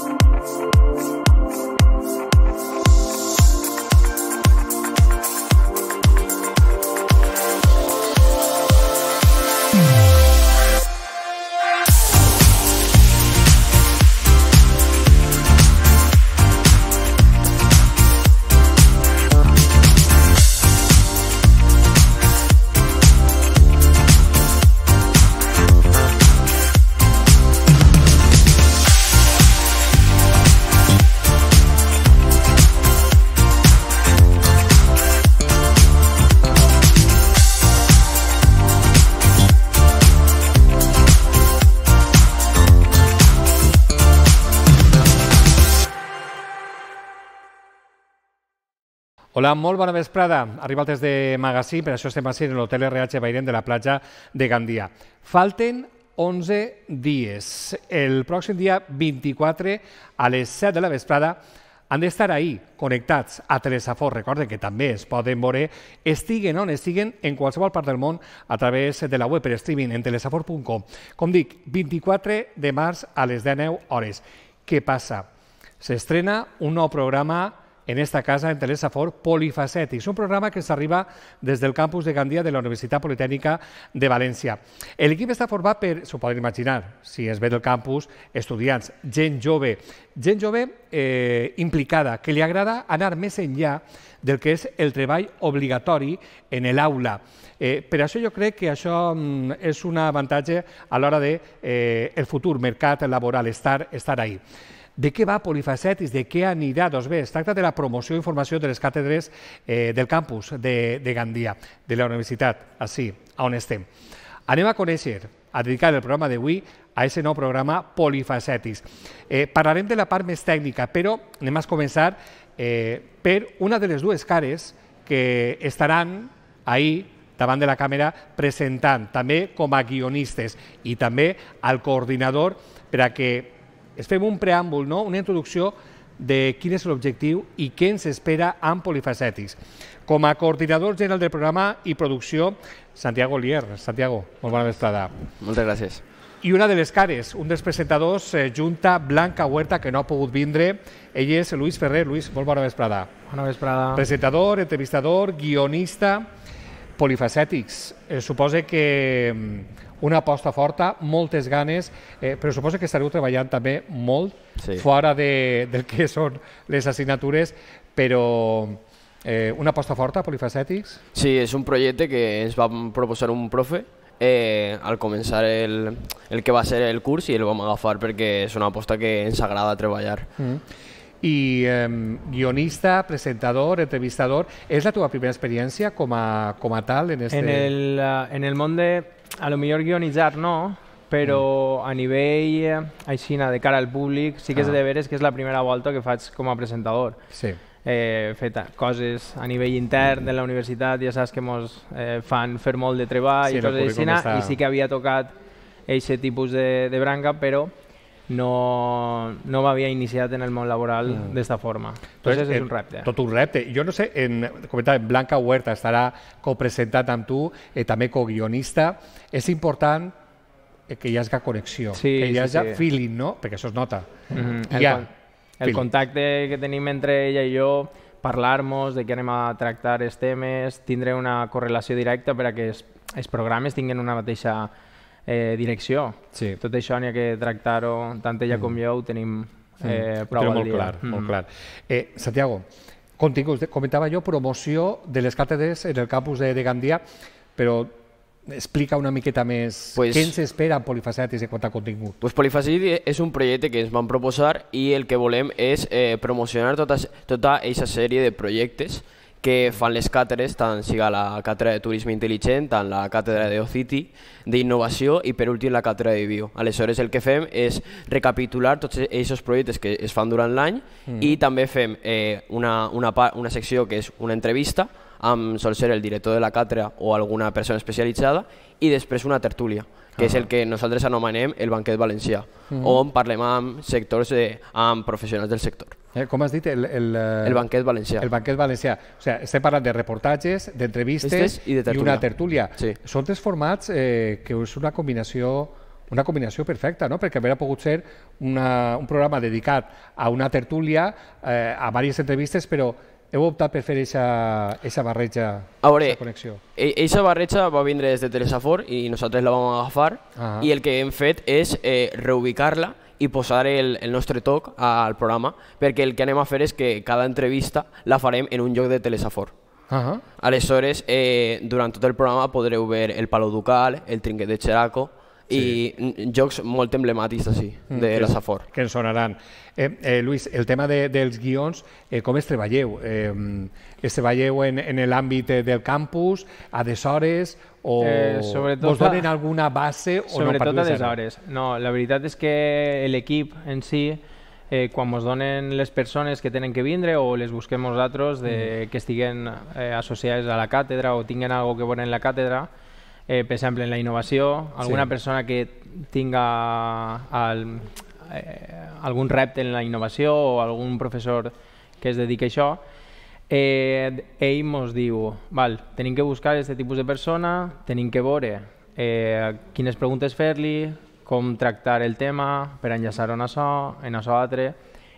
for you. Hola, molt bona vesprada. Arribat des de Magasí, per això estem així en l'hotel RH Bairent de la platja de Gandia. Falten 11 dies. El pròxim dia 24 a les 7 de la vesprada han d'estar ahí, connectats a Telesafor. Recorden que també es poden veure, estiguen on estiguen, en qualsevol part del món, a través de la web per streaming en telesafor.com. Com dic, 24 de març a les 19 hores. Què passa? S'estrena un nou programa en esta casa en Telesafor Polifacetics, un programa que s'arriba des del campus de Gandia de la Universitat Politècnica de València. L'equip està format per, s'ho poden imaginar, si es ve del campus, estudiants, gent jove, gent jove eh, implicada, que li agrada anar més enllà del que és el treball obligatori en l'aula. Eh, per això jo crec que això mm, és un avantatge a l'hora de eh, el futur mercat laboral, estar, estar ahí de què va Polifacetis, de què anirà? Doncs bé, es tracta de la promoció i informació de les càtedres eh, del campus de, de Gandia, de la universitat, així, on estem. Anem a conèixer, a dedicar el programa d'avui a aquest nou programa Polifacetis. Eh, parlarem de la part més tècnica, però anem a començar eh, per una de les dues cares que estaran ahir davant de la càmera presentant, també com a guionistes i també al coordinador per a que es fem un preàmbul, no? una introducció de quin és l'objectiu i què ens espera amb Polifacètics. Com a coordinador general del programa i producció, Santiago Lier. Santiago, molt bona vesprada. Moltes gràcies. I una de les cares, un dels presentadors, eh, Junta Blanca Huerta, que no ha pogut vindre. Ell és Luis Ferrer. Luis, molt bona vesprada. Bona vesprada. Presentador, entrevistador, guionista polifacètics. Eh, suposa que mm, una aposta forta, moltes ganes, eh, però suposa que estareu treballant també molt sí. fora de, del que són les assignatures, però eh, una aposta forta, polifacètics? Sí, és un projecte que ens va proposar un profe, eh, al començar el, el que va ser el curs i el vam agafar perquè és una aposta que ens agrada treballar. Mm i eh, guionista, presentador, entrevistador. És la teva primera experiència com a, com a tal? En, este... en, el, ah, en el món de... A lo millor guionitzar no, però mm. a nivell eh, aixina de cara al públic sí que és ah. de veres que és la primera volta que faig com a presentador. Sí. Eh, he fet coses a nivell intern mm. de la universitat, ja saps que ens eh, fan fer molt de treball sí, i coses aixina, està... i sí que havia tocat aquest tipus de, de branca, però no, no m'havia iniciat en el món laboral mm. d'esta forma. Entonces, Entonces, és un repte. Tot un repte. Jo no sé, en, comentava, Blanca Huerta estarà copresentat amb tu, eh, també co-guionista. És important eh, que hi hagi connexió, sí, que hi hagi sí, sí. feeling, no? Perquè això es nota. Mm -hmm. El, ha el, el contacte que tenim entre ella i jo, parlar-nos de què anem a tractar els temes, tindre una correlació directa per a que els, els programes tinguin una mateixa eh, direcció. Sí. Tot això n'hi ha que tractar-ho, tant ella mm. com jo ho tenim mm. eh, mm. prou al molt dia. Clar, mm. molt clar. Eh, Santiago, continguts, comentava jo promoció de les càtedres en el campus de, de Gandia, però explica una miqueta més pues, què ens espera en Polifacètic de quant a contingut. Pues Polifacètic és un projecte que ens van proposar i el que volem és eh, promocionar tota aquesta sèrie de projectes que fan les càteres, tant siga la càtedra de Turisme Intel·ligent, tant la càtedra d'Eocity, d'Innovació i per últim la càtedra de Bio. Aleshores el que fem és recapitular tots aquests projectes que es fan durant l'any mm. i també fem eh, una, una, part, una secció que és una entrevista amb sol ser el director de la càtedra o alguna persona especialitzada i després una tertúlia que ah. és el ah. que nosaltres anomenem el banquet valencià, mm -hmm. on parlem amb sectors, de, amb professionals del sector. Eh, com has dit? El, el, eh, el banquet valencià. El banquet valencià. O sigui, estem parlant de reportatges, d'entrevistes i, de tertúlia. i una tertúlia. Sí. Són tres formats eh, que és una combinació una combinació perfecta, no? perquè hauria pogut ser una, un programa dedicat a una tertúlia, eh, a diverses entrevistes, però heu optat per fer aquesta barreja, a veure, connexió? Aquesta barreja va vindre des de Telesafor i nosaltres la vam agafar ah i el que hem fet és eh, reubicar-la y posar el, el nostre al programa, porque el que anem a fer es que cada entrevista la haremos en un lloc de Telesafor. Ajá. -huh. Aleshores, eh, el programa podré ver el Palo Ducal, el Trinquet de Cheraco, Sí. i jocs molt emblemàtics així, mm, de mm, la Safor. Que ens sonaran. Eh, eh, Lluís, el tema de, dels guions, eh, com es treballeu? Eh, es treballeu en, en l'àmbit eh, del campus, a deshores, o eh, sobretot, vos donen alguna base o sobretot no a deshores. No, la veritat és que l'equip en si eh, quan ens donen les persones que tenen que vindre o les busquem nosaltres de, mm. que estiguen eh, associades a la càtedra o tinguen alguna que veure en la càtedra, eh, per exemple, en la innovació, alguna sí. persona que tinga el, eh, algun repte en la innovació o algun professor que es dediqui a això, eh, ell ens diu, val, tenim que buscar aquest tipus de persona, tenim que veure eh, quines preguntes fer-li, com tractar el tema per enllaçar-ho en això, en això altre,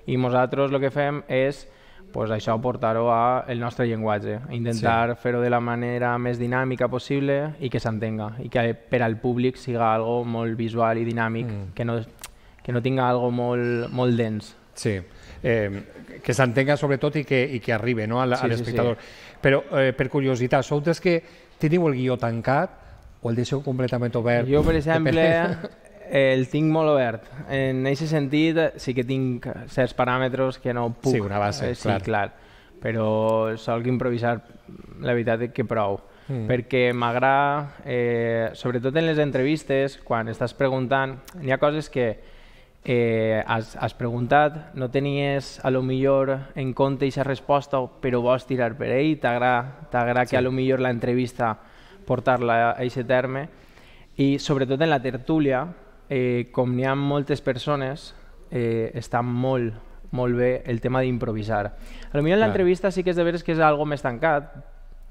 i nosaltres el que fem és pues això portar-ho al nostre llenguatge, intentar sí. fer-ho de la manera més dinàmica possible i que s'entenga, i que per al públic siga algo molt visual i dinàmic, mm. que, no, que no tinga algo molt, molt dens. Sí, eh, que s'entenga sobretot i que, i que arribi no, a l'espectador. Sí, sí, sí. Però, eh, per curiositat, sou que teniu el guió tancat o el deixeu completament obert? Jo, per exemple, eh, el tinc molt obert. En aquest sentit, eh, sí que tinc certs paràmetres que no puc. Sí, una base, eh, sí, clar. clar. Però solc improvisar, la veritat, és que prou. Mm. perquè m'agrada, eh, sobretot en les entrevistes, quan estàs preguntant, hi ha coses que eh, has, has preguntat, no tenies a lo millor en compte aquesta resposta, però vols tirar per ell, t'agrada sí. que a lo millor l'entrevista portar-la a aquest terme, i sobretot en la tertúlia, eh, com n'hi ha moltes persones, eh, està molt, molt bé el tema d'improvisar. A lo millor en l'entrevista sí que és de veres que és algo més tancat,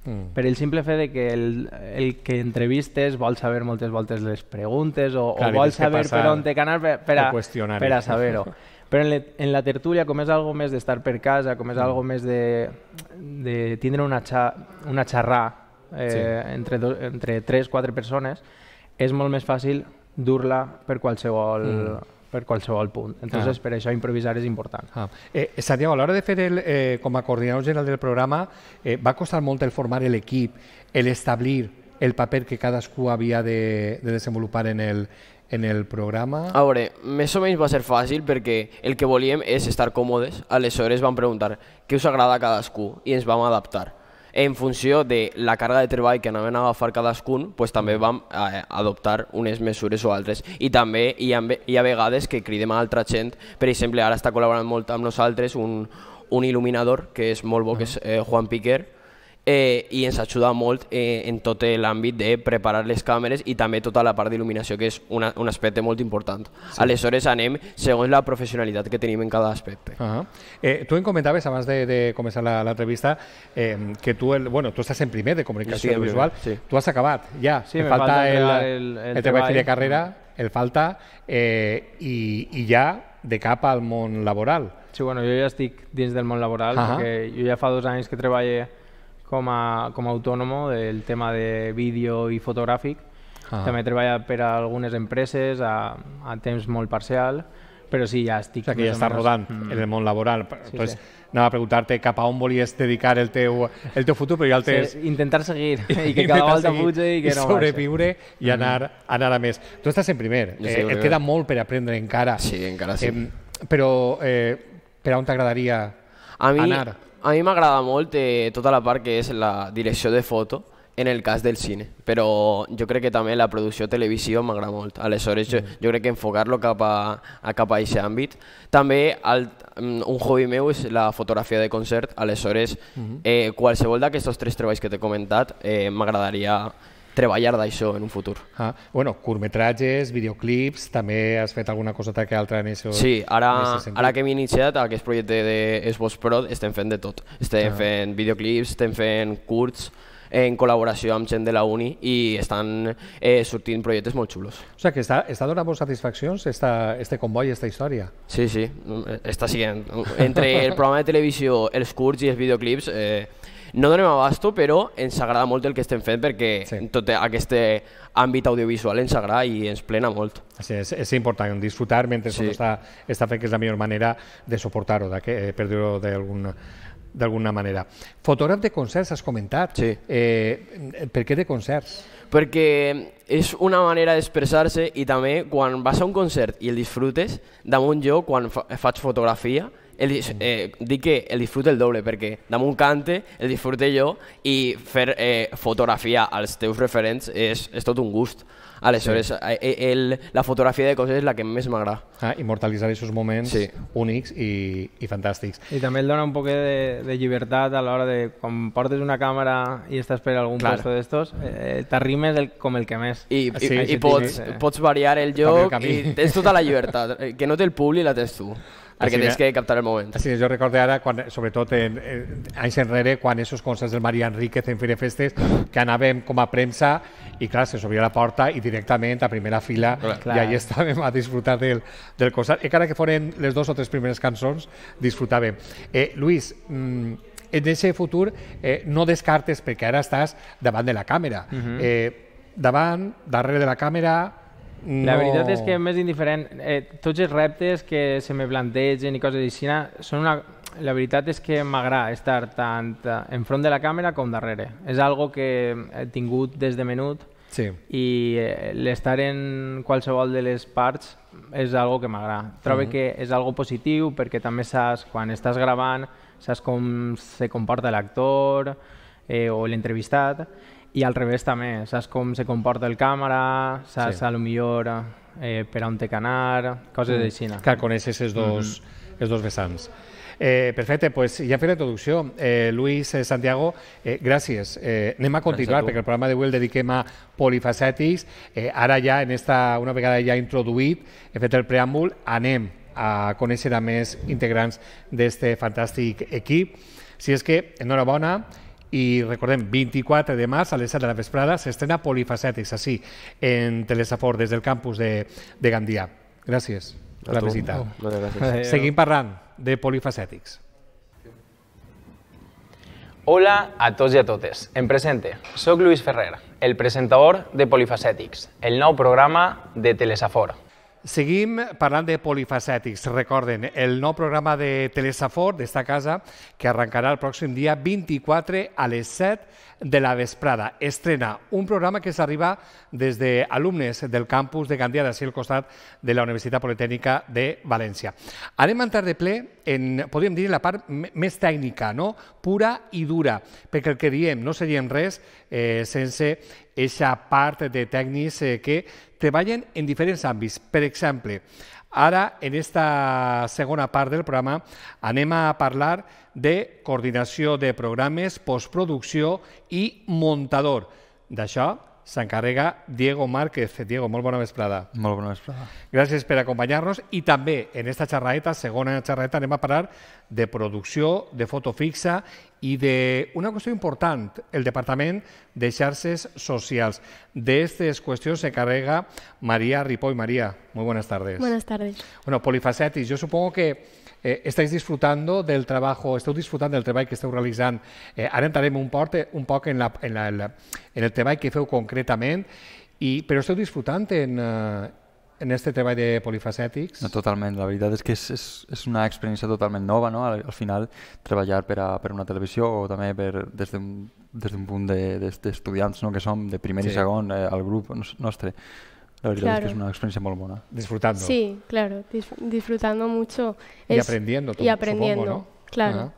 mm. per el simple fet de que el, el que entrevistes vol saber moltes voltes les preguntes o, Clar, o vol saber per on té que anar per, per a, per a saber-ho. Però en, le, en la tertúlia, com és algo més d'estar per casa, com és mm. algo més de, de tindre una, xa, una xerrar eh, sí. entre, do, entre tres, quatre persones, és molt més fàcil dur-la per qualsevol... Mm per qualsevol punt. Entonces, ah. per això improvisar és important. Ah. Eh, Santiago, a l'hora de fer el, eh, com a coordinador general del programa, eh, va costar molt el formar l'equip, el establir el paper que cadascú havia de, de desenvolupar en el, en el programa? A veure, més o menys va ser fàcil perquè el que volíem és estar còmodes. Aleshores vam preguntar què us agrada a cadascú i ens vam adaptar en funció de la càrrega de treball que anaven a agafar cadascun, pues, també mm. vam eh, adoptar unes mesures o altres. I també hi ha, hi ha vegades que cridem a altra gent, per exemple, ara està col·laborant molt amb nosaltres un, un il·luminador que és molt bo, que mm. és eh, Juan Piquer, eh, i ens ajuda molt eh, en tot l'àmbit de preparar les càmeres i també tota la part d'il·luminació, que és una, un aspecte molt important. Sí. Aleshores anem segons la professionalitat que tenim en cada aspecte. Uh -huh. eh, tu em comentaves, abans de, de començar l'entrevista, eh, que tu, el, bueno, tu estàs en primer de comunicació sí, visual, sí. tu has acabat ja, sí, me falta, falta el, el, el, el treball de carrera, el falta, eh, i, i ja de cap al món laboral. Sí, bueno, jo ja estic dins del món laboral, uh -huh. perquè jo ja fa dos anys que treballo com a, com a autònomo del tema de vídeo i fotogràfic. Ah. També treballa per a algunes empreses a, a temps molt parcial, però sí, ja estic... O sigui, que ja estàs menys... rodant mm. en el món laboral. Sí, Entonces, sí. anava a preguntar-te cap a on volies dedicar el teu, el teu futur, però ja el tens... Sí, intentar seguir, i que cada volta puja i que i no sobreviure marxa. i mm. anar, anar a més. Tu estàs en primer, sí, eh, et queda molt per aprendre encara. Sí, encara sí. Eh, però eh, per on t'agradaria a mi, anar? A mi m'agrada molt eh, tota la part que és la direcció de foto en el cas del cine, però jo crec que també la producció televisiva m'agrada molt. Aleshores, jo, mm. jo crec que enfocar-lo cap a, a cap a aquest àmbit. També el, mm, un hobby meu és la fotografia de concert, aleshores mm-hmm. eh, qualsevol d'aquests tres treballs que t'he comentat eh, m'agradaria treballar d'això en un futur. Ah, bueno, curtmetratges, videoclips, també has fet alguna cosa que altra en això? Sí, ara, ara que hem iniciat aquest projecte d'Esbos Pro estem fent de tot. Estem ah. fent videoclips, estem fent curts, en col·laboració amb gent de la uni i estan eh, sortint projectes molt xulos. O sigui, que està, està donant molt satisfaccions esta, este comboi, esta història. Sí, sí, mm, eh, està sent. Entre el programa de televisió, els curts i els videoclips, eh, no donem abasto, però ens agrada molt el que estem fent perquè sí. tot aquest eh, àmbit audiovisual ens agrada i ens plena molt. Sí, és, és important disfrutar mentre sí. està, està fent, que és la millor manera de suportar-ho, eh, per dir-ho d'alguna d'alguna manera. Fotògraf de concerts, has comentat. Sí. Eh, per què de concerts? Perquè és una manera d'expressar-se i també quan vas a un concert i el disfrutes, damunt jo, quan fa, faig fotografia, el, eh, dic que el disfrute el doble, perquè damunt cante, el disfrute jo, i fer eh, fotografia als teus referents és, és tot un gust. Aleshores, sí. Eh, eh, el, la fotografia de coses és la que més m'agrada. Ah, immortalitzar aquests moments sí. únics i, i fantàstics. I també et dona un poc de, de llibertat a l'hora de quan portes una càmera i estàs per algun Clar. posto d'estos, eh, eh t'arrimes com el que més. I, sí, i, i, pots, sí. pots variar el lloc el i tens tota la llibertat, que no té el públic la tens tu. Perquè tens que captar el moment. Així jo recordo ara, quan, sobretot en, en, anys enrere, quan esos concerts del Maria Enríquez en Fire Festes, que anàvem com a premsa i clar, se s'obria la porta i directament a primera fila clar. i allà estàvem a disfrutar del, del concert. Encara que foren les dues o tres primeres cançons, disfrutàvem. Eh, Luis, mm, en aquest futur eh, no descartes, perquè ara estàs davant de la càmera, uh mhm. -huh. eh, davant, darrere de la càmera, no. La veritat és que m'és indiferent. Eh, tots els reptes que se me plantegen i coses així són una... La veritat és que m'agrada estar tant eh, enfront de la càmera com darrere. És algo que he tingut des de menut sí. i eh, l'estar en qualsevol de les parts és algo que m'agrada. Trobo mm que és algo positiu perquè també saps, quan estàs gravant, saps com se comporta l'actor eh, o l'entrevistat i al revés també, saps com se comporta el càmera, saps sí. a lo millor eh, per on té que anar, coses mm. així. Clar, coneixes els dos, mm -hmm. els dos vessants. Eh, perfecte, pues ja fer la introducció. Eh, Luis, eh, Santiago, eh, gràcies. Eh, anem a continuar, a perquè el programa d'avui el dediquem a polifacètics. Eh, ara ja, en esta, una vegada ja introduït, he fet el preàmbul, anem a conèixer a més integrants d'aquest fantàstic equip. Si és que, enhorabona, i recordem, 24 de març a les 7 de la vesprada s'estrena Polifacètics, així, en Telesafor, des del campus de, de Gandia. Gràcies per la visita. No, oh, gràcies. Seguim parlant de Polifacètics. Hola a tots i a totes. Em presente. Soc Lluís Ferrer, el presentador de Polifacètics, el nou programa de Telesafor. Seguim parlant de polifacètics. Recorden, el nou programa de Telesafor d'esta casa que arrencarà el pròxim dia 24 a les 7 de la vesprada. Estrena un programa que s'arriba des d'alumnes del campus de Gandia, d'ací al costat de la Universitat Politècnica de València. Anem a entrar de ple en, podríem dir, la part més tècnica, no? pura i dura, perquè el que diem no seríem res eh, sense aquesta part de tècnics eh, que treballen en diferents àmbits. Per exemple, Ara, en aquesta segona part del programa, anem a parlar de coordinació de programes, postproducció i muntador. D'això s'encarrega Diego Márquez. Diego, molt bona vesprada. Molt bona vesprada. Gràcies per acompanyar-nos i també en aquesta xerraeta, segona xerraeta, anem a parlar de producció, de foto fixa i d'una qüestió important, el Departament de Xarxes Socials. D'aquestes qüestions se carrega Maria Ripoll. Maria, molt bones tardes. Bones tardes. Bueno, Polifacetis, jo supongo que eh, estáis disfrutando del trabajo, esteu disfrutant del treball que esteu realitzant. Eh, ara entrarem un poc, eh, un poc en, la, en, la, en el treball que feu concretament, i, però esteu disfrutant en, eh, en este treball de polifacètics. No, totalment, la veritat és que és, és, és una experiència totalment nova, no? al, al final treballar per, a, per una televisió o també per, des d'un des d'un punt d'estudiants de, de, no? que som de primer sí. i segon eh, al grup nostre. La veritat claro. és que és una experiencia muy buena. Disfrutando. Sí, claro, disf disfrutando mucho. Es... Y aprendiendo, tú, y aprendiendo, supongo, ¿no? claro. Uh -huh.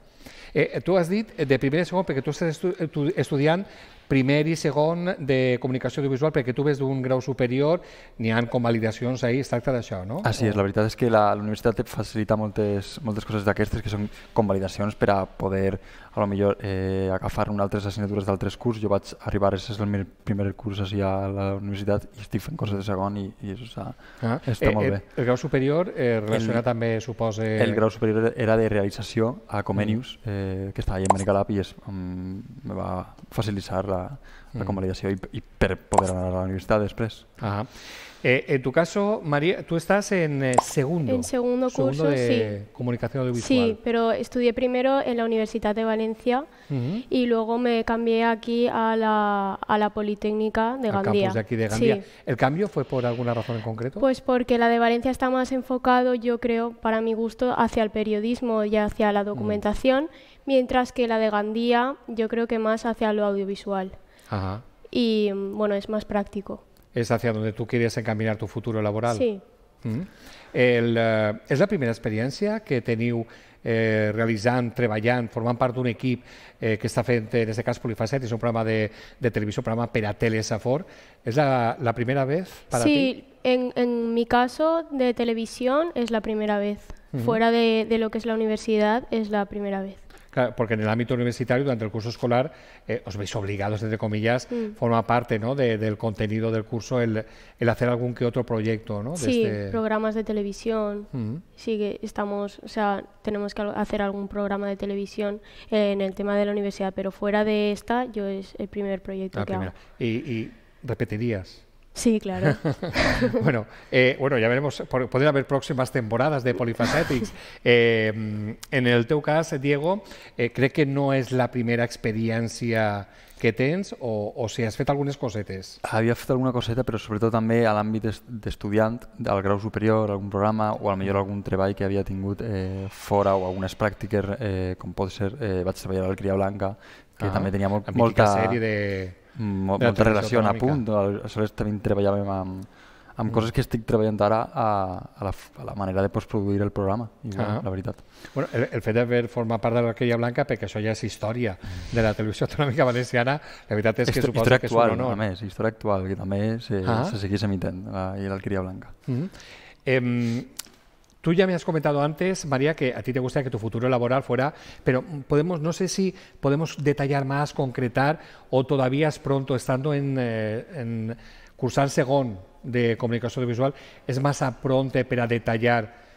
eh, tu has dit eh, de primer i segon perquè tu estàs estu estudiant primer i segon de comunicació audiovisual, perquè tu ves d'un grau superior, n'hi han com validacions ahir, es tracta d'això, no? Ah, sí, és, la veritat és que la, la universitat et facilita moltes, moltes coses d'aquestes que són com validacions per a poder, a lo millor, eh, agafar un altres assignatures d'altres curs. Jo vaig arribar, és el meu primer curs així a la universitat i estic fent coses de segon i, i això sea, ah, està eh, molt eh, bé. El, grau superior eh, relacionat el, també, suposa... Eh, el grau superior era de realització a mm. Comenius, mm. eh, que està allà en Manicalab i es, mm, me va facilitar la la, mm. la convalidació i, i per poder anar a la universitat després. Ah Eh, en tu caso, María, tú estás en eh, segundo. En segundo, curso, de Comunicación audiovisual. Sí, pero estudié primero en la Universidad de Valencia y luego me cambié aquí a la, Politécnica de Gandía. Campus de aquí de Gandía. ¿El cambio fue por alguna razón en concreto? Pues porque la de Valencia está más enfocado, yo creo, para mi gusto, hacia el periodismo y hacia la mm. documentación, mientras que la de Gandía, yo creo que más hacia lo audiovisual. Ajá. Y mm, bueno, es más práctico es hacia donde tú quieres encaminar tu futuro laboral. Sí. Mm. Eh, ¿Es la primera experiencia que teniu eh, realitzant, treballant, parte part un un eh, que está frente en este caso, Polifacet, es un programa de, televisión, programa per a ¿Es la, primera vez para sí, ti? en, mi caso de televisión es la primera vez. Mhm. Fuera de lo que es la universidad es la primera vez porque en el ámbito universitario, durante el curso escolar, eh, os veis obligados, entre comillas, mm. forma parte ¿no? del contenido del curso el, hacer algún que otro proyecto, ¿no? Sí, este programas de televisión. Mm. Sí, que estamos, o sea, tenemos que hacer algún programa de televisión eh, en el tema de la universidad, pero fuera de esta, yo es el primer proyecto que hago. y repetirías? Sí, claro. bueno, eh, bueno, ya veremos, podría haber próximas temporadas de Polifacetics. Eh, en el teu cas, Diego, eh, crec que no és la primera experiència que tens o, o si has fet algunes cosetes? Havia fet alguna coseta, però sobretot també a l'àmbit d'estudiant, del grau superior, algun programa o al millor algun treball que havia tingut eh, fora o algunes pràctiques, eh, com pot ser, eh, vaig treballar al Cria Blanca, que ah, també tenia molt, molta... sèrie de molt, molta relació en a punt. Aleshores també treballàvem amb, amb mm. coses que estic treballant ara a, a, la, a la manera de postproduir el programa, igual, -huh. la veritat. Bueno, el, el fet d'haver format part de l'Arqueria Blanca, perquè això ja és història de la televisió autonòmica valenciana, la veritat és que Histo suposo que és un honor. A més, història actual, que també se, -huh. Ah. se segueix emitent, eh, la, i l'Arqueria Blanca. Uh -huh. eh, Tú ya me has comentado antes, María, que a ti te gustaría que tu futuro laboral fuera, pero podemos, no sé si podemos detallar más, concretar, o todavía es pronto, estando en, eh, cursar Segón de Comunicación Audiovisual, es más a pronto para detallar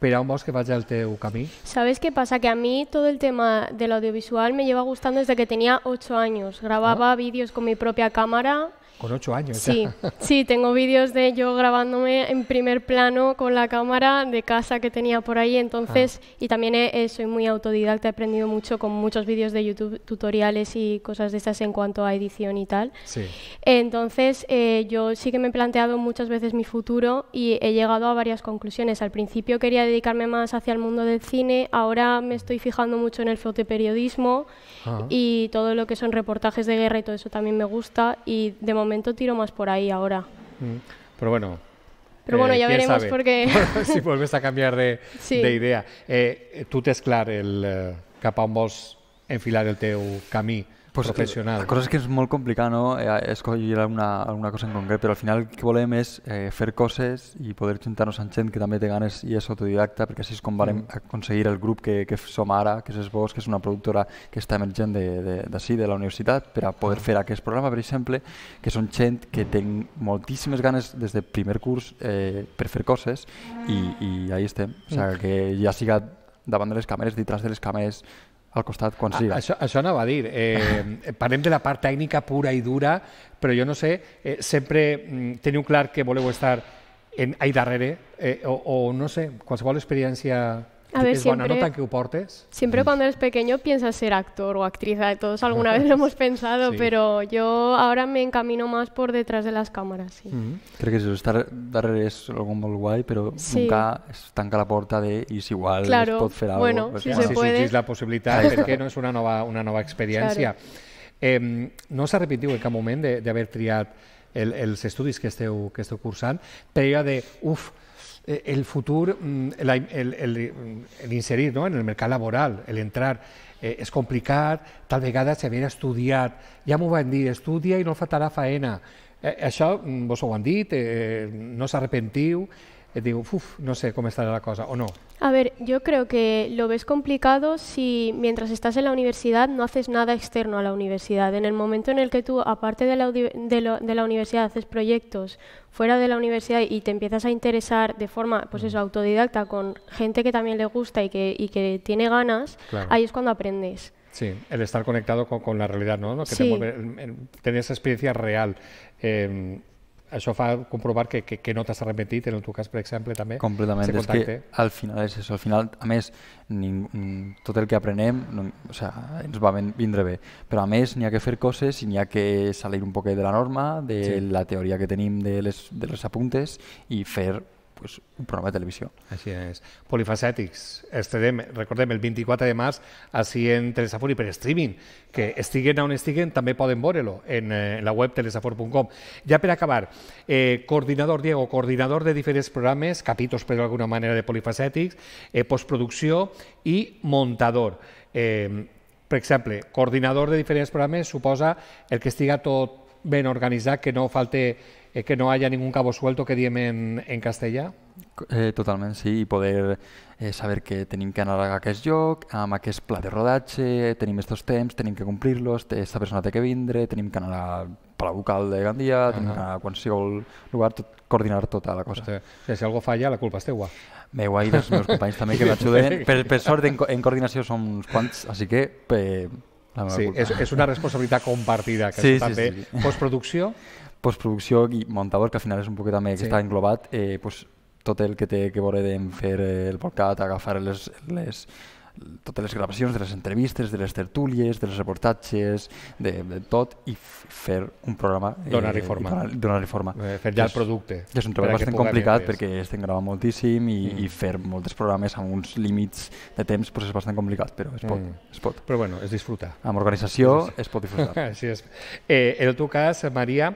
pero aún más que vaya al teu camí. ¿Sabes qué pasa? Que a mí todo el tema del audiovisual me lleva gustando desde que tenía ocho años. Grababa ah. vídeos con mi propia cámara, con ocho años. Sí, sí, tengo vídeos de yo grabándome en primer plano con la cámara de casa que tenía por ahí. Entonces, ah. y también eh, soy muy autodidacta, he aprendido mucho con muchos vídeos de YouTube, tutoriales y cosas de esas en cuanto a edición y tal. Sí. Entonces, eh, yo sí que me he planteado muchas veces mi futuro y he llegado a varias conclusiones. Al principio quería dedicarme más hacia el mundo del cine, ahora me estoy fijando mucho en el fotoperiodismo periodismo ah. y todo lo que son reportajes de guerra y todo eso también me gusta. Y de momento momento tiro más por ahí ahora. Mm. Pero bueno. Pero eh, bueno, ya veremos porque... si vuelves a cambiar de, idea. Eh, ¿Tú te el, eh, capa enfilar el teu camí? pues, professional. La cosa és que és molt complicat no? Eh, escollir alguna, alguna cosa en concret, però al final el que volem és eh, fer coses i poder juntar-nos amb gent que també té ganes i és autodidacta, perquè així és com volem mm. aconseguir el grup que, que som ara, que és Esbós, que és una productora que està emergent d'ací, de, de, de, de la universitat, per a poder ah. fer aquest programa, per exemple, que són gent que té moltíssimes ganes des del primer curs eh, per fer coses i, i ahí estem. O sigui, sea, mm. que ja siga davant de les càmeres, dintre de les càmeres, al costat quan sigui. això, això no va dir. Eh, parlem de la part tècnica pura i dura, però jo no sé, eh, sempre mm, teniu clar que voleu estar en, ahí darrere, eh, o, o no sé, qualsevol experiència a ver, siempre, buena nota que portes. Siempre mm. cuando eres pequeño piensas ser actor o actriz, eh, todos alguna vez lo hemos pensado, sí. pero yo ahora me encamino más por detrás de las cámaras. Sí. Mm -hmm. Creo que eso, estar darrere és algo molt guai, però sí. nunca es tanca la porta de i si igual claro. es pot fer algo. Bueno, si se sí, sí, Si la possibilitat, perquè no és una nova, una nova experiència. Claro. Eh, no repetido en cap moment d'haver triat el, els estudis que esteu, que esteu cursant, però de, uf, Eh, el futuro, el, mm, el, el, el inserir ¿no? en el mercat laboral, el entrar, eh, és complicat, tal vegada a estudiat, ja m'ho van dir, estudia i no faltarà faena. Eh, això mm, vos ho han dit, eh, no s'arrepentiu, digo, uff, no sé cómo estará la cosa, o no. A ver, yo creo que lo ves complicado si mientras estás en la universidad no haces nada externo a la universidad. En el momento en el que tú, aparte de la, de, la universidad, haces proyectos fuera de la universidad y te empiezas a interesar de forma, pues mm. eso, autodidacta con gente que también le gusta y que, que tiene ganas, ahí es cuando aprendes. Sí, el estar conectado con, la realidad, ¿no? tener esa experiencia real. Eh, això fa comprovar que, que, que no t'has arrepentit, en el teu cas, per exemple, també. Completament, és que al final és això, al final, a més, ning, tot el que aprenem no, o sea, ens va ben, vindre bé, però a més n'hi ha que fer coses i n'hi ha que salir un poquet de la norma, de sí. la teoria que tenim de les, de les apuntes i fer pues, un programa de televisió. Així és. Polifacètics, estarem, recordem, el 24 de març així en Telesafor i per streaming, que estiguen on estiguen també poden veure-lo en, eh, en la web telesafor.com. Ja per acabar, eh, coordinador, Diego, coordinador de diferents programes, capítols per alguna manera de polifacètics, eh, postproducció i muntador. Eh, per exemple, coordinador de diferents programes suposa el que estiga tot ben organitzat, que no falte eh, que no haya ningún cabo suelto que diem en, en castellà? Eh, totalment, sí, i poder eh, saber que tenim que anar a aquest lloc, amb aquest pla de rodatge, tenim aquests temps, tenim que complir-los, aquesta persona té que vindre, tenim que anar a Palau vocal de Gandia, uh -huh. tenim que anar a qualsevol lugar, tot, coordinar tota la cosa. Sí. O sigui, si algo falla, la culpa és teua. Meua i dels meus companys també que m'ajuden. Per, per sort, en, en coordinació som uns quants, així que... Eh, la meva sí, culpa. és, és una responsabilitat compartida. Que sí, sí, també. Sí, sí. Postproducció? postproducció i muntador, que al final és un poquet també sí. que està englobat, eh, pues, tot el que té que veure en fer el podcast, agafar les, les, totes les gravacions de les entrevistes, de les tertúlies, dels reportatges, de, de tot, i fer un programa... Eh, donar-hi eh, donar reforma. donar forma. Eh, fer ja el producte. És, és un treball bastant complicat perquè estem gravant moltíssim i, mm. i fer molts programes amb uns límits de temps pues, és bastant complicat, però es pot. Mm. Es pot. Però bueno, es disfruta. Amb organització sí. es pot disfrutar. sí, és. Eh, en el teu cas, Maria,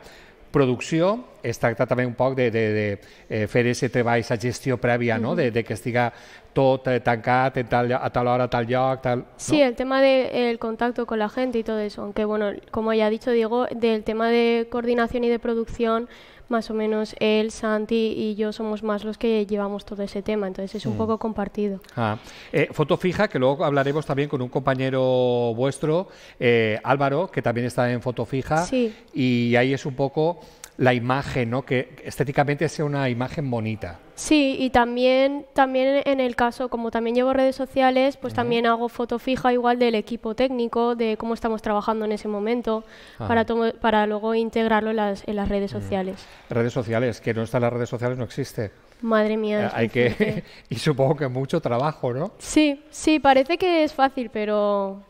producción está también un poco de, de, de eh, fer aquest treball, gestión gestió no? de, que estiga todo eh, tancat en tal, a tal hora, tal lloc, tal... Sí, el tema del contacto con la gente y todo eso, aunque bueno, como ya ha dicho Diego, del tema de coordinación y de producción, más o menos él, Santi y yo somos más los que llevamos todo ese tema, entonces es un mm. poco compartido. Ah. Eh, foto fija, que luego hablaremos también con un compañero vuestro, eh, Álvaro, que también está en foto fija, y ahí es un poco la imagen, ¿no? que estéticamente sea una imagen bonita. Sí, y también, también en el caso, como también llevo redes sociales, pues también hago foto fija igual del equipo técnico, de cómo estamos trabajando en ese momento, para, para luego integrarlo en las, redes sociales. Redes sociales, que no está en las redes sociales no existe. Madre mía. Eh, hay que y supongo que mucho trabajo, ¿no? Sí, sí, parece que es fácil, pero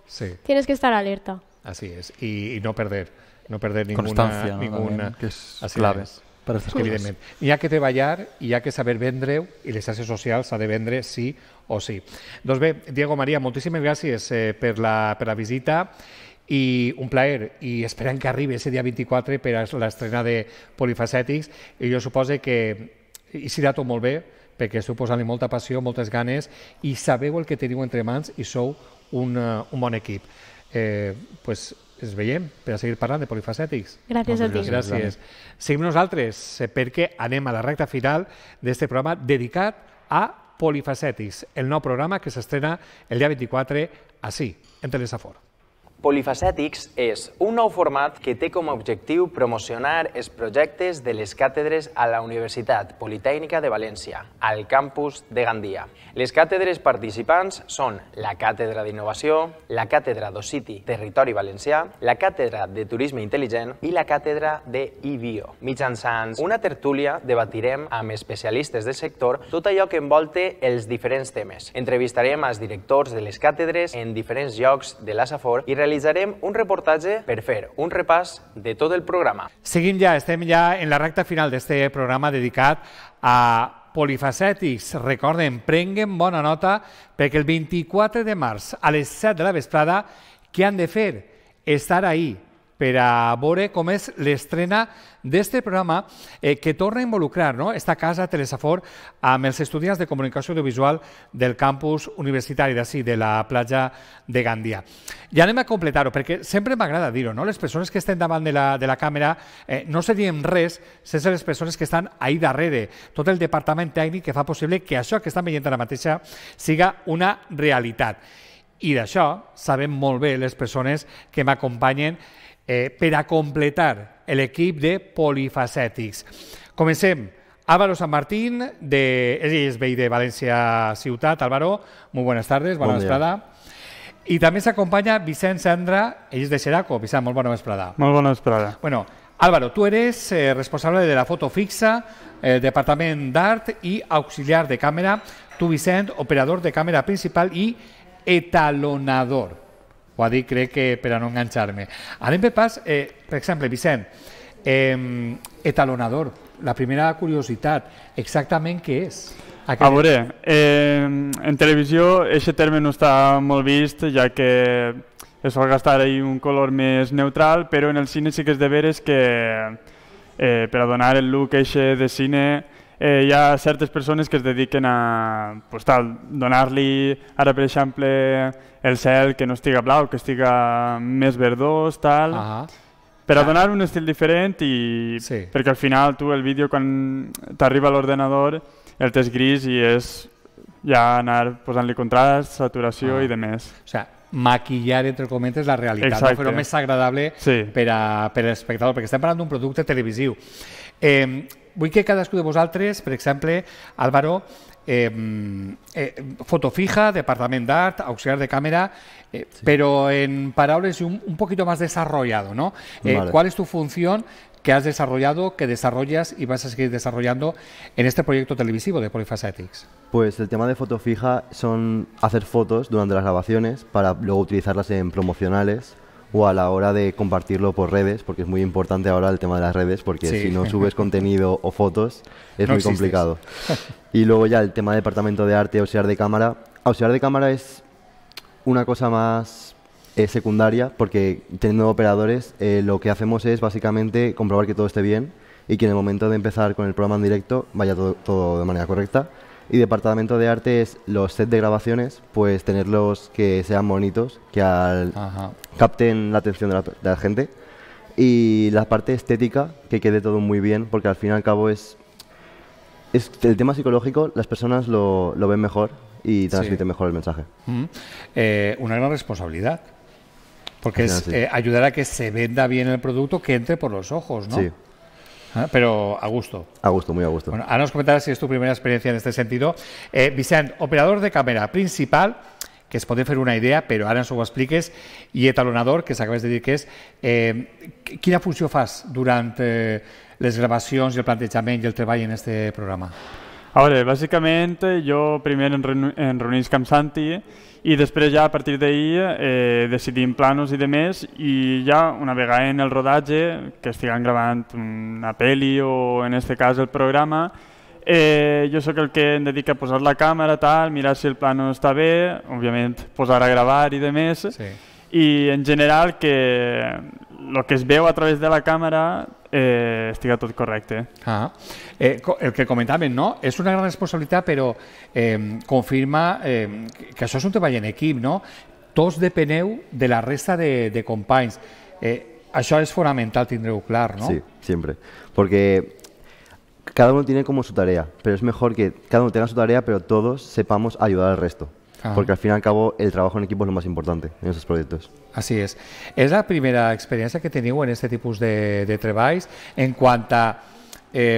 tienes que estar alerta. Así es, y, no perder, no perder ninguna, Constancia, que es clave. per als escolars. Evidentment. Hi ha que treballar, hi ha que saber vendre-ho i les xarxes socials s'ha de vendre sí o sí. Doncs bé, Diego Maria, moltíssimes gràcies eh, per, la, per la visita i un plaer i esperem que arribi ese dia 24 per a l'estrena de Polifacètics i jo suposo que hi serà tot molt bé perquè esteu posant-li molta passió, moltes ganes i sabeu el que teniu entre mans i sou un, eh, un bon equip. Eh, pues, ens veiem per a seguir parlant de polifacètics. Gràcies Moltes a ti. Gràcies. Seguim nosaltres eh, perquè anem a la recta final d'aquest programa dedicat a polifacètics, el nou programa que s'estrena el dia 24 així, en Telesafor. Polifacètics és un nou format que té com a objectiu promocionar els projectes de les càtedres a la Universitat Politècnica de València, al campus de Gandia. Les càtedres participants són la Càtedra d'Innovació, la Càtedra d'Ociti Territori Valencià, la Càtedra de Turisme Intel·ligent i la Càtedra de IBIO. Mitjançant una tertúlia debatirem amb especialistes del sector tot allò que envolte els diferents temes. Entrevistarem als directors de les càtedres en diferents llocs de la Safor i realitzarem realitzarem un reportatge per fer un repàs de tot el programa. Seguim ja, estem ja en la recta final d'este programa dedicat a polifacètics. Recorden, prenguen bona nota perquè el 24 de març a les 7 de la vesprada què han de fer? Estar ahí, per a veure com és l'estrena d'este programa eh, que torna a involucrar no? esta casa Telesafor amb els estudiants de comunicació audiovisual del campus universitari d'ací, de la platja de Gandia. I anem a completar-ho, perquè sempre m'agrada dir-ho, no? les persones que estem davant de la, de la càmera eh, no serien res sense les persones que estan ahir darrere, tot el departament tècnic que fa possible que això que estan veient ara mateixa siga una realitat. I d'això sabem molt bé les persones que m'acompanyen eh, per a completar l'equip de polifacètics. Comencem. Álvaro San Martín, de, és veí de València Ciutat. Álvaro, molt bones tardes, bona bon vesprada. I també s'acompanya Vicent Sandra, ell és de Xeraco. Vicent, molt bona vesprada. Molt bona vesprada. Bueno, Álvaro, tú eres eh, responsable de la foto fixa, eh, departamento d'art y auxiliar de cámara. Tú, Vicent, operador de cámara principal y etalonador. Ho ha dit, crec que per a no enganxar-me. Anem per pas, eh, per exemple, Vicent, eh, etalonador, la primera curiositat, exactament què és? Aquest... A veure, eh, en televisió aquest terme no està molt vist, ja que es sol gastar ahí un color més neutral, però en el cine sí que és de veres que eh, per a donar el look eixe de cine eh, hi ha certes persones que es dediquen a pues, donar-li, ara per exemple, el cel que no estiga blau, que estiga més verdós, tal, uh -huh. per a ja. Ah. donar un estil diferent i sí. perquè al final tu el vídeo quan t'arriba a l'ordenador el tens gris i és ja anar posant-li contrast, saturació uh ah. -huh. i de més. O sigui, maquillar, entre cometes, la realitat, Exacte. no? fer-ho més agradable sí. per, a, per a l'espectador, perquè estem parlant d'un producte televisiu. Eh, Voy que cada escudo de vosotros, por ejemplo, Álvaro, eh, eh, foto fija, departamento de auxiliar de cámara, eh, pero en paraules un, un, poquito más desarrollado, ¿no? Eh, ¿Cuál es tu función que has desarrollado, que desarrollas y vas a seguir desarrollando en este proyecto televisivo de Ethics? Pues el tema de foto fija son hacer fotos durante las grabaciones para luego utilizarlas en promocionales o a la hora de compartirlo por redes, porque es muy importante ahora el tema de las redes, porque si no subes contenido o fotos es muy complicado. Y luego ya el tema de departamento de arte, auxiliar de cámara. Auxiliar de cámara es una cosa más eh, secundaria, porque teniendo operadores eh, lo que hacemos es básicamente comprobar que todo esté bien y que en el momento de empezar con el programa en directo vaya todo de manera correcta y departamento de arte es los sets de grabaciones, pues tenerlos que sean bonitos, que capten la atención de la, gente. Y la parte estética, que quede todo muy bien, porque al fin y al cabo es, es el tema psicológico, las personas lo, ven mejor y transmiten mejor el mensaje. Mm. Eh, una gran responsabilidad, porque es eh, ayudar a que se venda bien el producto, que entre por los ojos, ¿no? Ah, pero a gusto. A gusto, muy a gusto. Bueno, ahora nos comentarás si es tu primera experiencia en este sentido. Eh, Vicent, operador de cámara principal, que es poder hacer una idea, pero ahora ens lo expliques, y etalonador, que acabas de decir que es. Eh, función función durante eh, las grabaciones y el planteamiento y el trabajo en este programa? Ahora, básicamente, yo primero en, em em reunís amb Santi i després ja a partir d'ahir eh, decidim planos i demés i ja una vegada en el rodatge, que estiguem gravant una pel·li o en aquest cas el programa, eh, jo sóc el que em dedica a posar la càmera, tal, mirar si el plano està bé, òbviament posar a gravar i demés, sí. i en general que lo que veo a través de la cámara eh, estiga todo correcto. Ah. Eh, el que comentàvem, no? es una gran responsabilidad pero eh, confirma eh, que eso es un treball en equipo no? de depeneu de la resta de, de companys. es fundamental, és claro Sí, siempre, Porque cada uno tiene como su tarea, pero es mejor que cada uno tenga su tarea, pero todos sepamos ayudar al resto. Porque al fin y al cabo el trabajo en equipo es lo más importante en esos proyectos. Así es. Es la primera experiencia que tenido en este tipo de, de en cuanto a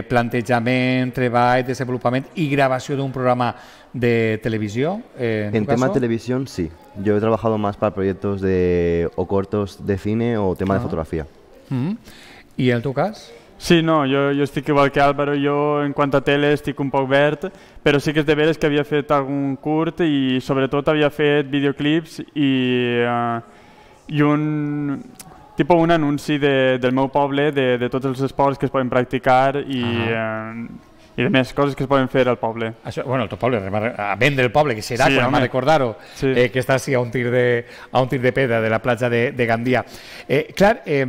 planteamiento, eh, plantejament, desarrollo y grabación de un programa de televisión? Eh, en, tema de televisión, sí. Yo he trabajado más para proyectos de, o cortos de cine o tema de ah. fotografía. Mm. ¿Y en tu caso? Sí, no, jo, jo estic igual que Álvaro, jo en quant a tele estic un poc verd, però sí que és de veres que havia fet algun curt i sobretot havia fet videoclips i, uh, i un, tipo un anunci de, del meu poble de, de tots els esports que es poden practicar i, uh -huh. eh, i de més coses que es poden fer al poble. Això, bueno, el teu poble, a vendre el poble, que serà, sí, quan a recordar-ho, sí. eh, que està sí, a, un tir de, a un tir de pedra de la platja de, de Gandia. Eh, clar, eh,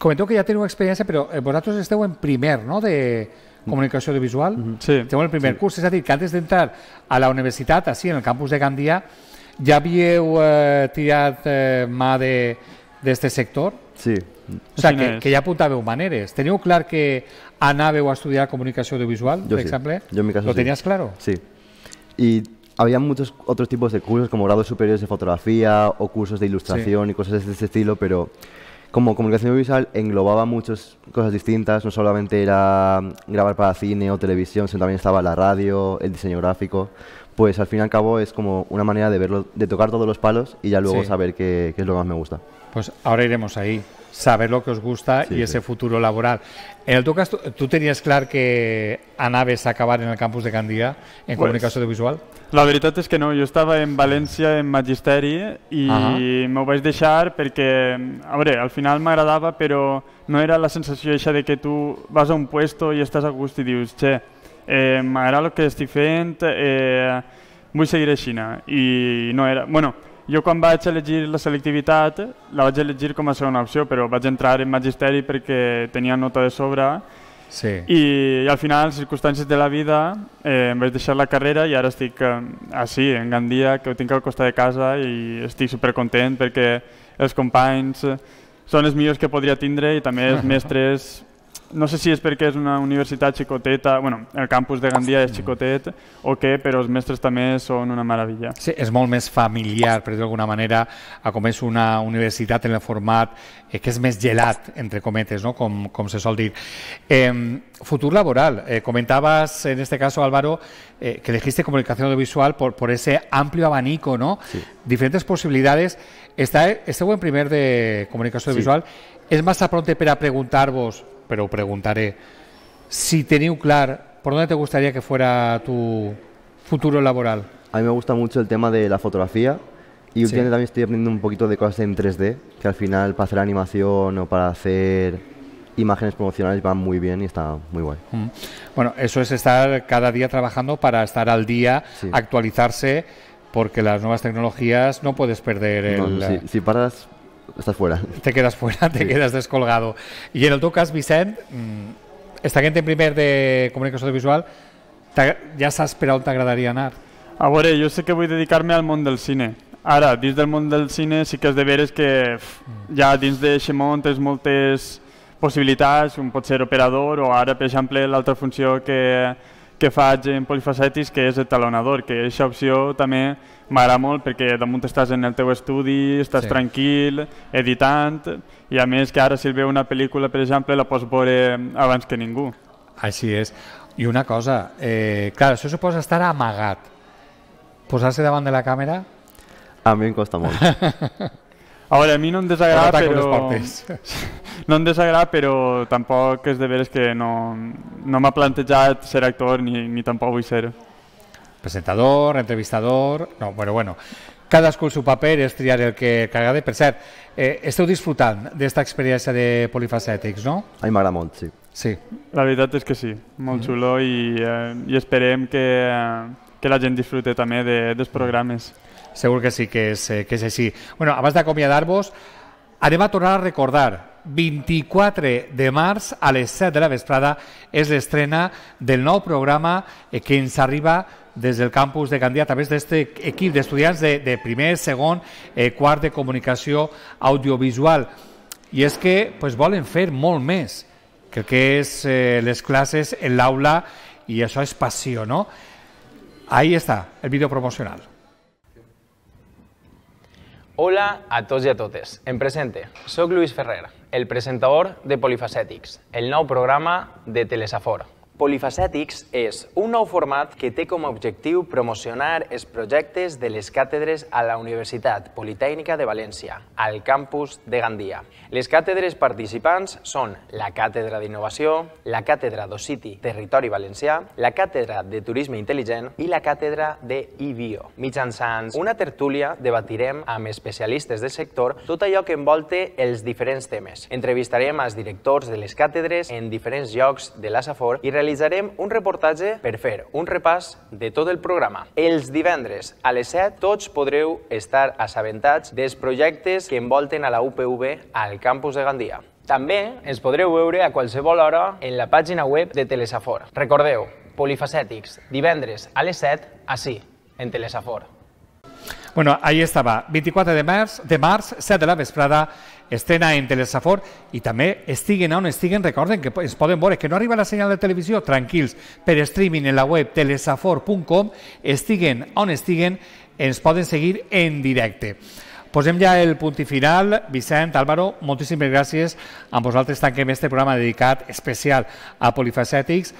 comentó que ya tenía una experiencia, pero eh, vosotros esteu en primer, no?, de comunicación audiovisual. Sí. el primer curso, es decir, que antes de entrar a la universidad, así, en el campus de Gandía, ¿ya había eh, eh, más de de este sector? Sí. O sea, que, que apuntaba a tenía ¿Tenía claro que o a estudiar comunicación audiovisual, por ejemplo? Yo en mi caso ¿Lo tenías claro? Sí. Y había muchos otros tipos de cursos, como grados superiores de fotografía o cursos de ilustración y cosas de ese estilo, pero como comunicación visual englobaba muchas cosas distintas, no solamente era mm, grabar para cine o televisión, sino también estaba la radio, el diseño gráfico. Pues al fin y al cabo es como una manera de verlo, de tocar todos los palos y ya luego saber qué, qué, es lo que más me gusta. Pues ahora iremos ahí. saber lo que os gusta sí, y ese futuro laboral. En el tu caso, ¿tú tenías clar que anaves a acabar en el campus de Gandia en pues, comunicació audiovisual? La veritat és que no, jo estava en València en Magisteri i uh -huh. m'ho vaig deixar perquè, a veure, al final m'agradava però no era la sensació eixa de que tu vas a un puesto i estàs a gust i dius, che, eh, m'agrada el que estic fent, eh, vull seguir així. I no era... Bueno, jo quan vaig elegir la selectivitat la vaig elegir com a segona opció, però vaig entrar en magisteri perquè tenia nota de sobre sí. i, i al final, circumstàncies de la vida, eh, em vaig deixar la carrera i ara estic eh, així, en Gandia, que ho tinc al costat de casa i estic supercontent perquè els companys eh, són els millors que podria tindre i també els mestres no sé si es porque es una universidad chicoteta, bueno, el campus de Gandía es chicotet o qué, pero los maestros también son una maravilla. Sí, es molt mes familiar, pero de alguna manera, a com una universidad en el format eh, que es mes gelat, entre cometes, no? Como se suele decir. Em, eh, laboral, comentabas en este caso, Álvaro, eh, que elegiste comunicación audiovisual por, ese amplio abanico, ¿no? Diferentes posibilidades. Está, este buen primer de comunicación audiovisual. Es más a pronto para preguntar vos, pero preguntaré, si teniu clar, ¿por dónde te gustaría que fuera tu futuro laboral? A mí me gusta mucho el tema de la fotografía y últimamente también estoy aprendiendo un poquito de cosas en 3D, que al final para hacer animación o para hacer imágenes promocionales van muy bien y está muy guay. Mm. Bueno, eso es estar cada día trabajando para estar al día, actualizarse, porque las nuevas tecnologías no puedes perder el... si, si, paras estàs fora. Te quedas fora, te sí. quedas descolgado. I en el teu cas, Vicent, mm, esta gent en primer de comunicació audiovisual, ja saps per on t'agradaria anar? A veure, jo sé que vull dedicar-me al món del cine. Ara, dins del món del cine sí que és de veres que pff, mm. ja dins de món tens moltes possibilitats, un pot ser operador o ara, per exemple, l'altra funció que, que faig en Polifacetis, que és el talonador, que aquesta opció també m'agrada molt perquè damunt estàs en el teu estudi, estàs sí. tranquil, editant, i a més que ara si veu una pel·lícula, per exemple, la pots veure abans que ningú. Així és. I una cosa, eh, clar, això suposa estar amagat. Posar-se davant de la càmera... A mi em costa molt. A veure, a mi no em desagrada, però... No em desagrada, però tampoc és de veres que no, no m'ha plantejat ser actor ni, ni tampoc vull ser-ho presentador, entrevistador... No, bueno, bueno. Cadascú el seu paper és triar el que t'agrada. Per cert, eh, esteu disfrutant d'esta experiència de polifacètics, no? A mi m'agrada molt, sí. Sí. La veritat és que sí, molt xulo mm. i, eh, i esperem que, eh, que la gent disfrute també de, dels programes. Segur que sí que és, que és així. Bueno, abans d'acomiadar-vos, anem a tornar a recordar 24 de març a les 7 de la vesprada és l'estrena del nou programa eh, que ens arriba des del campus de Gandia a través d'aquest equip d'estudiants de, de primer, segon, eh, quart de comunicació audiovisual. I és que pues, volen fer molt més que el que és eh, les classes en l'aula i això és passió, no? Ahí està el vídeo promocional. Hola a tots i a totes. En presente. sóc Lluís Ferrer, el presentador de Polifacètics, el nou programa de Telesafor, Polifacètics és un nou format que té com a objectiu promocionar els projectes de les càtedres a la Universitat Politècnica de València, al campus de Gandia. Les càtedres participants són la Càtedra d'Innovació, la Càtedra d'Ociti Territori Valencià, la Càtedra de Turisme Intel·ligent i la Càtedra de IBIO. Mitjançant una tertúlia debatirem amb especialistes del sector tot allò que envolte els diferents temes. Entrevistarem als directors de les càtedres en diferents llocs de la Safor i realitzarem realitzarem un reportatge per fer un repàs de tot el programa. Els divendres a les 7 tots podreu estar assabentats dels projectes que envolten a la UPV al campus de Gandia. També ens podreu veure a qualsevol hora en la pàgina web de Telesafor. Recordeu, polifacètics, divendres a les 7, així, en Telesafor. Bueno, ahí estaba, 24 de març, de març 7 de la vesprada, estrena en Telesafor i també estiguen on estiguen, recorden que ens poden veure, que no arriba la senyal de televisió, tranquils, per streaming en la web telesafor.com, estiguen on estiguen, ens poden seguir en directe. Posem ja el punt i final. Vicent, Álvaro, moltíssimes gràcies. Amb vosaltres tanquem este programa dedicat especial a Polifacètics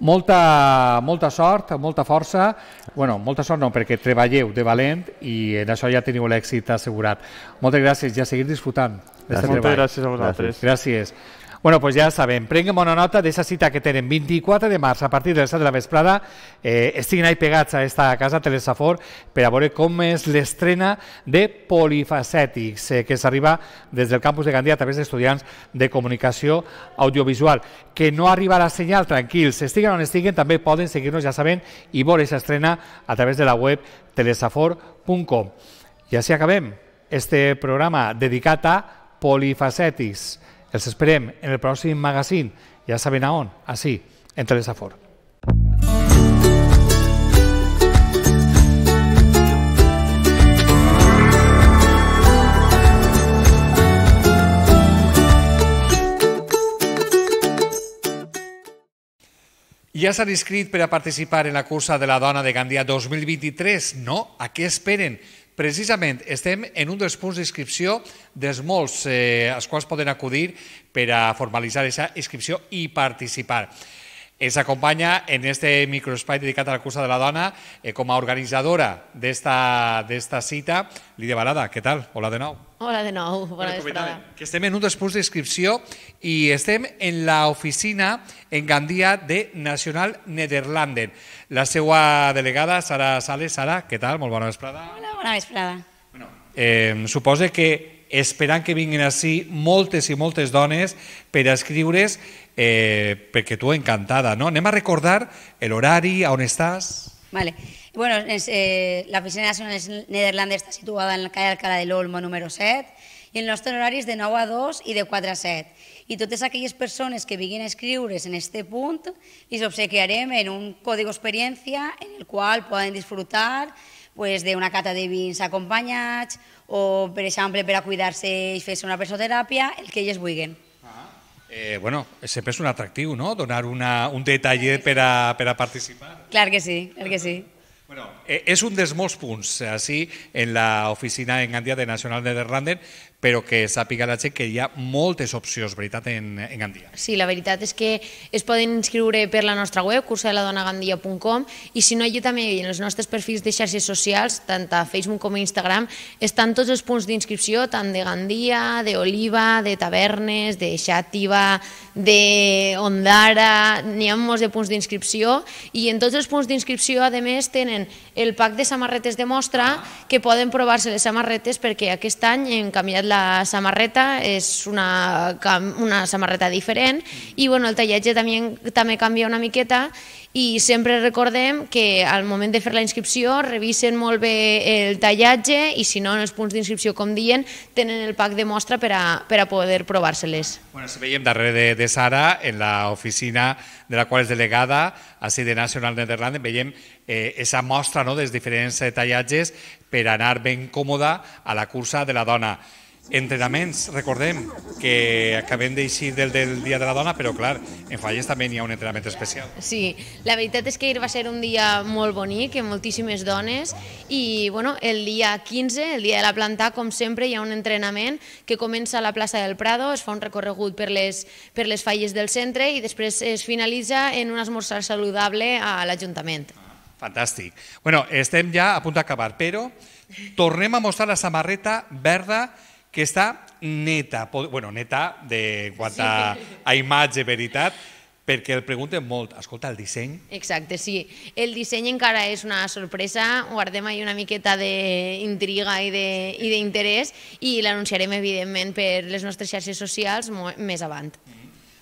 molta, molta sort, molta força, bueno, molta sort no, perquè treballeu de valent i en això ja teniu l'èxit assegurat. Moltes gràcies i a seguir disfrutant. treball. Moltes gràcies a vosaltres. Gràcies. gràcies. Bueno, pues ja saben, prenguin bona nota d'aquesta cita que tenen 24 de març a partir de les 7 de la vesprada. Eh, estiguin ahí pegats a esta casa Telesafor per a veure com és l'estrena de Polifacètics, eh, que s'arriba des del campus de Gandia a través d'estudiants de comunicació audiovisual. Que no arriba la senyal, tranquils, estiguen on estiguen, també poden seguir-nos, ja saben, i veure aquesta estrena a través de la web telesafor.com. I així acabem este programa dedicat a Polifacètics. Els esperem en el pròxim magazín. Ja saben a on, així, entre Telesafor. afor. Ja s'han inscrit per a participar en la cursa de la dona de Gandia 2023. No? A què esperen? Precisament, estem en un dels punts d'inscripció dels molts eh, als quals poden acudir per a formalitzar aquesta inscripció i participar. Ens acompanya en este microespai dedicat a la cursa de la dona eh, com a organitzadora d'esta cita, Lídia Balada. Què tal? Hola de nou. Hola de nou, bona bueno, vesprada. Que estem en un dels punts d'inscripció i estem en la oficina en Gandia de Nacional Nederlanden. La seva delegada, Sara Sales. Sara, què tal? Molt bona vesprada. Hola, bona vesprada. Bueno, eh, suposa que esperant que vinguin així moltes i moltes dones per a escriure's eh, perquè tu encantada, no? Anem a recordar l'horari, on estàs? Vale. Bueno, eh, la oficina de Naciones Nederlandes està situada en la calle Alcalá de Olmo número 7 i el nostre horari és de 9 a 2 i de 4 a 7. I totes aquelles persones que vinguin a escriure's en este punt els obsequiarem en un codi experiència en el qual poden disfrutar pues, d'una cata de vins acompanyats o, per exemple, per a cuidar-se i fer-se una presoteràpia, el que ells vulguin. Ah, eh, bueno, sempre és un atractiu, no?, donar una, un detall per a, per a participar. Clar que sí, clar que sí. Bueno, eh, és un dels molts punts, així, eh, en la oficina en Gandia de Nacional de Derranden, però que sàpiga la gent que hi ha moltes opcions, veritat, en, en Gandia. Sí, la veritat és que es poden inscriure per la nostra web, cursadeladonagandia.com, i si no, allà també en els nostres perfils de xarxes socials, tant a Facebook com a Instagram, estan tots els punts d'inscripció, tant de Gandia, d'Oliva, de Tavernes, de Xàtiva, de Ondara, n'hi ha molts de punts d'inscripció, i en tots els punts d'inscripció, a més, tenen el pack de samarretes de mostra, ah. que poden provar-se les samarretes perquè aquest any hem canviat la la samarreta és una, una samarreta diferent i bueno, el tallatge també, també canvia una miqueta i sempre recordem que al moment de fer la inscripció revisen molt bé el tallatge i si no en els punts d'inscripció, com diuen, tenen el pack de mostra per a, per a poder provar-se-les. Bueno, si veiem darrere de, de Sara, en la oficina de la qual és delegada, a de National Netherlands, veiem eh, esa mostra no, dels diferents eh, tallatges per anar ben còmoda a la cursa de la dona entrenaments, recordem que acabem d'eixir del, del Dia de la Dona, però clar, en Falles també hi ha un entrenament especial. Sí, la veritat és que ahir va ser un dia molt bonic, amb moltíssimes dones, i bueno, el dia 15, el dia de la planta, com sempre, hi ha un entrenament que comença a la plaça del Prado, es fa un recorregut per les, per les falles del centre i després es finalitza en un esmorzar saludable a l'Ajuntament. Ah, fantàstic. Bueno, estem ja a punt d'acabar, però tornem a mostrar la samarreta verda que està neta, bueno, neta de quant a, sí. a imatge, veritat, perquè el pregunten molt, escolta, el disseny... Exacte, sí. El disseny encara és una sorpresa, guardem ahí una miqueta d'intriga i d'interès i l'anunciarem, evidentment, per les nostres xarxes socials més avant. Mm-hmm.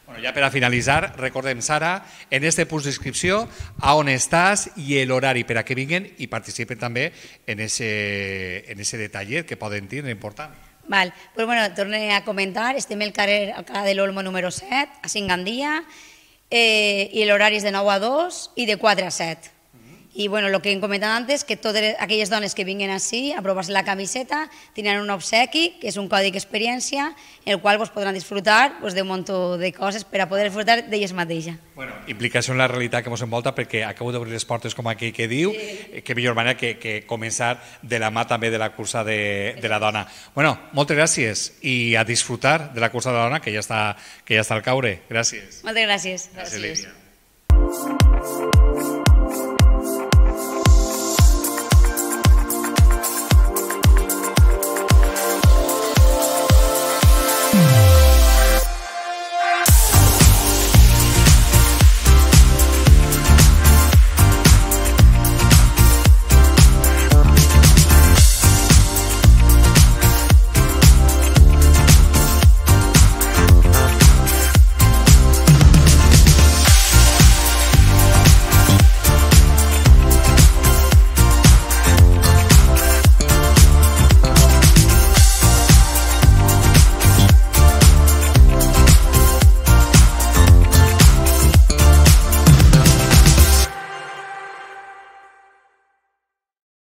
Bueno, ja per a finalitzar, recordem, Sara, en este punt d'inscripció, a on estàs i l'horari per a que vinguin i participen també en ese, en ese detallet que poden tenir important. Val. Pues, bueno, torne a comentar, estem al carrer Alcalá de l'Olmo número 7, a Cingandia, eh, i l'horari és de 9 a 2 i de 4 a 7. I bueno, el que hem comentat antes, que totes aquelles dones que vinguin així a provar-se la camiseta tindran un obsequi, que és un codi d'experiència, en el qual vos podran disfrutar pues, d'un munt de coses per a poder disfrutar d'elles mateixes. Bueno, implicació en la realitat que ens envolta, perquè acabo d'obrir les portes com aquell que diu, sí. Eh, que millor manera que, que començar de la mà també de la cursa de, de la dona. Bueno, moltes gràcies i a disfrutar de la cursa de la dona, que ja està, que ja està al caure. Gràcies. Moltes gràcies. Gràcies, gràcies. Lídia.